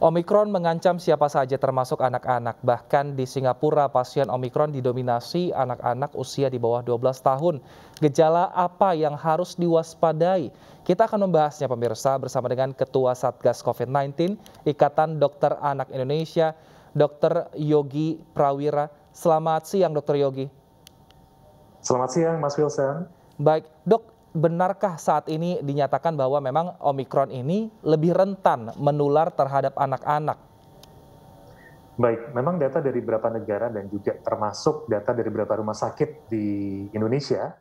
Omikron mengancam siapa saja termasuk anak-anak. Bahkan di Singapura pasien Omikron didominasi anak-anak usia di bawah 12 tahun. Gejala apa yang harus diwaspadai? Kita akan membahasnya pemirsa bersama dengan Ketua Satgas COVID-19 Ikatan Dokter Anak Indonesia, Dr. Yogi Prawira. Selamat siang Dr. Yogi. Selamat siang Mas Wilson. Baik, dok benarkah saat ini dinyatakan bahwa memang Omikron ini lebih rentan menular terhadap anak-anak? Baik, memang data dari beberapa negara dan juga termasuk data dari beberapa rumah sakit di Indonesia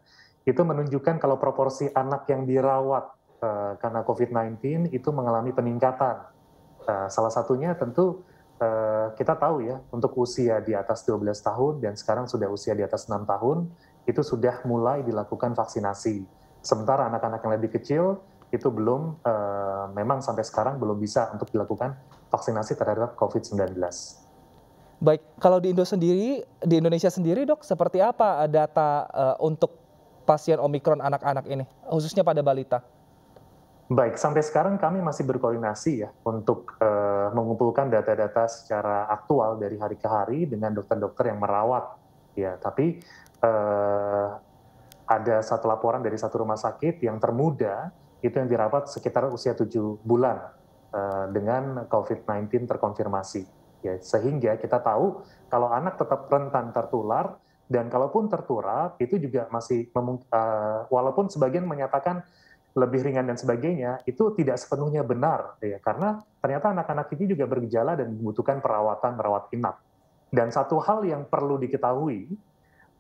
itu menunjukkan kalau proporsi anak yang dirawat uh, karena COVID-19 itu mengalami peningkatan. Uh, salah satunya tentu uh, kita tahu ya untuk usia di atas 12 tahun dan sekarang sudah usia di atas 6 tahun itu sudah mulai dilakukan vaksinasi Sementara anak-anak yang lebih kecil itu belum uh, memang sampai sekarang belum bisa untuk dilakukan vaksinasi terhadap COVID-19. Baik, kalau di Indo sendiri, di Indonesia sendiri dok, seperti apa data uh, untuk pasien Omikron anak-anak ini, khususnya pada balita? Baik, sampai sekarang kami masih berkoordinasi ya untuk uh, mengumpulkan data-data secara aktual dari hari ke hari dengan dokter-dokter yang merawat ya. Tapi uh, ada satu laporan dari satu rumah sakit yang termuda itu yang dirawat sekitar usia 7 bulan uh, dengan COVID-19 terkonfirmasi. Ya, sehingga kita tahu kalau anak tetap rentan tertular dan kalaupun tertular itu juga masih uh, walaupun sebagian menyatakan lebih ringan dan sebagainya itu tidak sepenuhnya benar ya karena ternyata anak-anak ini juga bergejala dan membutuhkan perawatan merawat inap. Dan satu hal yang perlu diketahui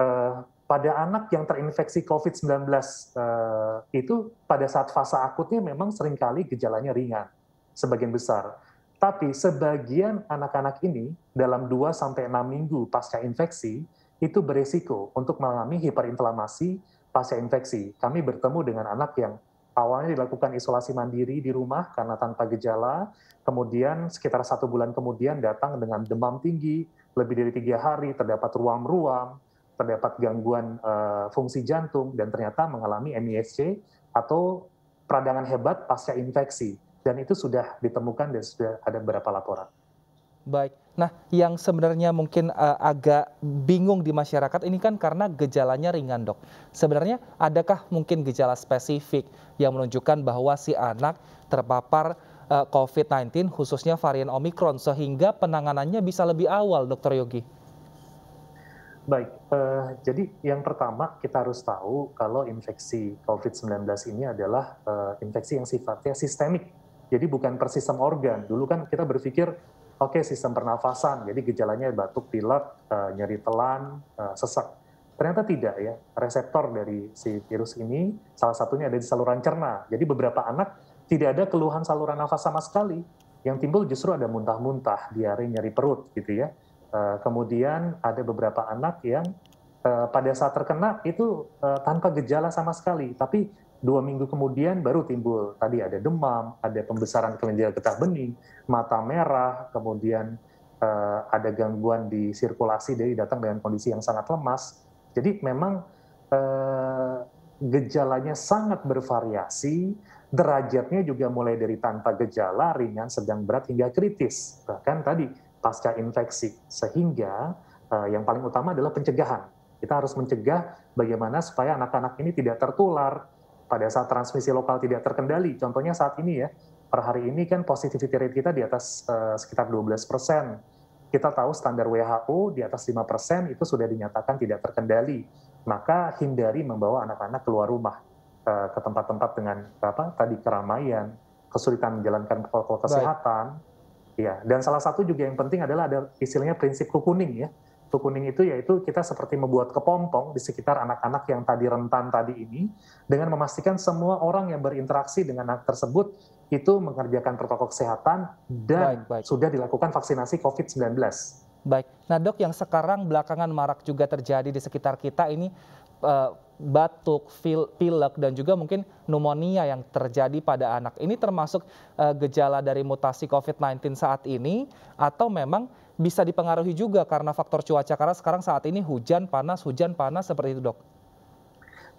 uh, pada anak yang terinfeksi COVID-19 eh, itu pada saat fase akutnya memang seringkali gejalanya ringan, sebagian besar. Tapi sebagian anak-anak ini dalam 2-6 minggu pasca infeksi itu beresiko untuk mengalami hiperinflamasi pasca infeksi. Kami bertemu dengan anak yang awalnya dilakukan isolasi mandiri di rumah karena tanpa gejala, kemudian sekitar satu bulan kemudian datang dengan demam tinggi, lebih dari tiga hari, terdapat ruam-ruam, terdapat gangguan uh, fungsi jantung dan ternyata mengalami MISC atau peradangan hebat pasca infeksi dan itu sudah ditemukan dan sudah ada beberapa laporan. Baik. Nah, yang sebenarnya mungkin uh, agak bingung di masyarakat ini kan karena gejalanya ringan, Dok. Sebenarnya adakah mungkin gejala spesifik yang menunjukkan bahwa si anak terpapar uh, eh, COVID-19 khususnya varian Omikron sehingga penanganannya bisa lebih awal, Dokter Yogi? Baik, uh, jadi yang pertama kita harus tahu kalau infeksi COVID-19 ini adalah uh, infeksi yang sifatnya sistemik. Jadi bukan per sistem organ. Dulu kan kita berpikir, oke okay, sistem pernafasan, jadi gejalanya batuk pilek, uh, nyeri telan, uh, sesak. Ternyata tidak ya, reseptor dari si virus ini salah satunya ada di saluran cerna. Jadi beberapa anak tidak ada keluhan saluran nafas sama sekali. Yang timbul justru ada muntah-muntah, diare, nyeri perut gitu ya Eh, kemudian ada beberapa anak yang uh, pada saat terkena itu uh, tanpa gejala sama sekali, tapi dua minggu kemudian baru timbul tadi ada demam, ada pembesaran kelenjar getah bening, mata merah, kemudian uh, ada gangguan di sirkulasi dari datang dengan kondisi yang sangat lemas. Jadi memang uh, gejalanya sangat bervariasi, derajatnya juga mulai dari tanpa gejala, ringan, sedang berat hingga kritis. Bahkan tadi pasca infeksi. Sehingga uh, yang paling utama adalah pencegahan. Kita harus mencegah bagaimana supaya anak-anak ini tidak tertular pada saat transmisi lokal tidak terkendali. Contohnya saat ini ya, per hari ini kan positivity rate kita di atas uh, sekitar 12 persen. Kita tahu standar WHO di atas 5 persen itu sudah dinyatakan tidak terkendali. Maka hindari membawa anak-anak keluar rumah uh, ke tempat-tempat dengan apa tadi keramaian, kesulitan menjalankan protokol kesehatan, Baik. Iya, dan salah satu juga yang penting adalah ada istilahnya prinsip kukuning ya. Kukuning itu yaitu kita seperti membuat kepompong di sekitar anak-anak yang tadi rentan tadi ini dengan memastikan semua orang yang berinteraksi dengan anak tersebut itu mengerjakan protokol kesehatan dan baik, baik. sudah dilakukan vaksinasi COVID-19. Baik. Nah, Dok, yang sekarang belakangan marak juga terjadi di sekitar kita ini eh, batuk, pilek, dan juga mungkin pneumonia yang terjadi pada anak. Ini termasuk uh, gejala dari mutasi COVID-19 saat ini atau memang bisa dipengaruhi juga karena faktor cuaca karena sekarang saat ini hujan panas hujan panas seperti itu dok.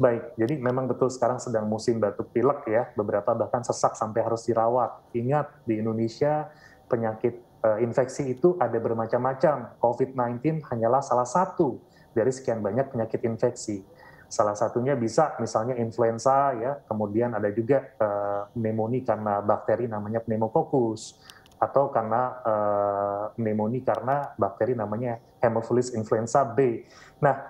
Baik, jadi memang betul sekarang sedang musim batuk pilek ya, beberapa bahkan sesak sampai harus dirawat. Ingat di Indonesia penyakit uh, infeksi itu ada bermacam-macam. COVID-19 hanyalah salah satu dari sekian banyak penyakit infeksi. Salah satunya bisa misalnya influenza ya, kemudian ada juga uh, pneumonia karena bakteri namanya pneumokokus atau karena uh, pneumonia karena bakteri namanya Haemophilus influenza B. Nah,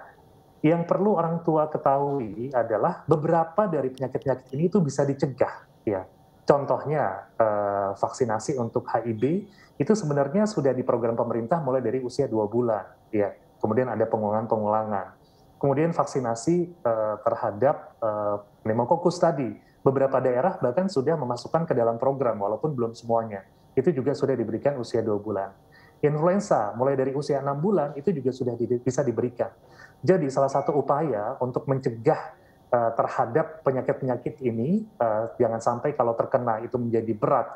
yang perlu orang tua ketahui adalah beberapa dari penyakit-penyakit ini itu bisa dicegah ya. Contohnya uh, vaksinasi untuk HIB itu sebenarnya sudah di program pemerintah mulai dari usia 2 bulan ya. Kemudian ada pengulangan-pengulangan kemudian vaksinasi uh, terhadap uh, eh, pneumokokus tadi. Beberapa daerah bahkan sudah memasukkan ke dalam program walaupun belum semuanya. Itu juga sudah diberikan usia 2 bulan. Influenza mulai dari usia 6 bulan itu juga sudah di, bisa diberikan. Jadi salah satu upaya untuk mencegah uh, terhadap penyakit-penyakit ini uh, jangan sampai kalau terkena itu menjadi berat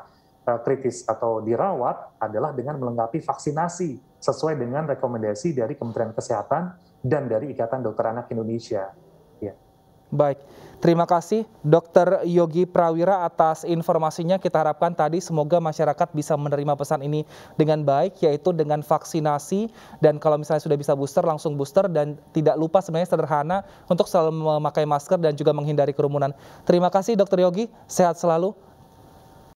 Eh, kritis atau dirawat adalah dengan melengkapi vaksinasi sesuai dengan rekomendasi dari Kementerian Kesehatan dan dari Ikatan Dokter Anak Indonesia. Ya. Baik, terima kasih Dr. Yogi Prawira atas informasinya. Kita harapkan tadi semoga masyarakat bisa menerima pesan ini dengan baik, yaitu dengan vaksinasi dan kalau misalnya sudah bisa booster langsung booster dan tidak lupa sebenarnya sederhana untuk selalu memakai masker dan juga menghindari kerumunan. Terima kasih Dr. Yogi, sehat selalu.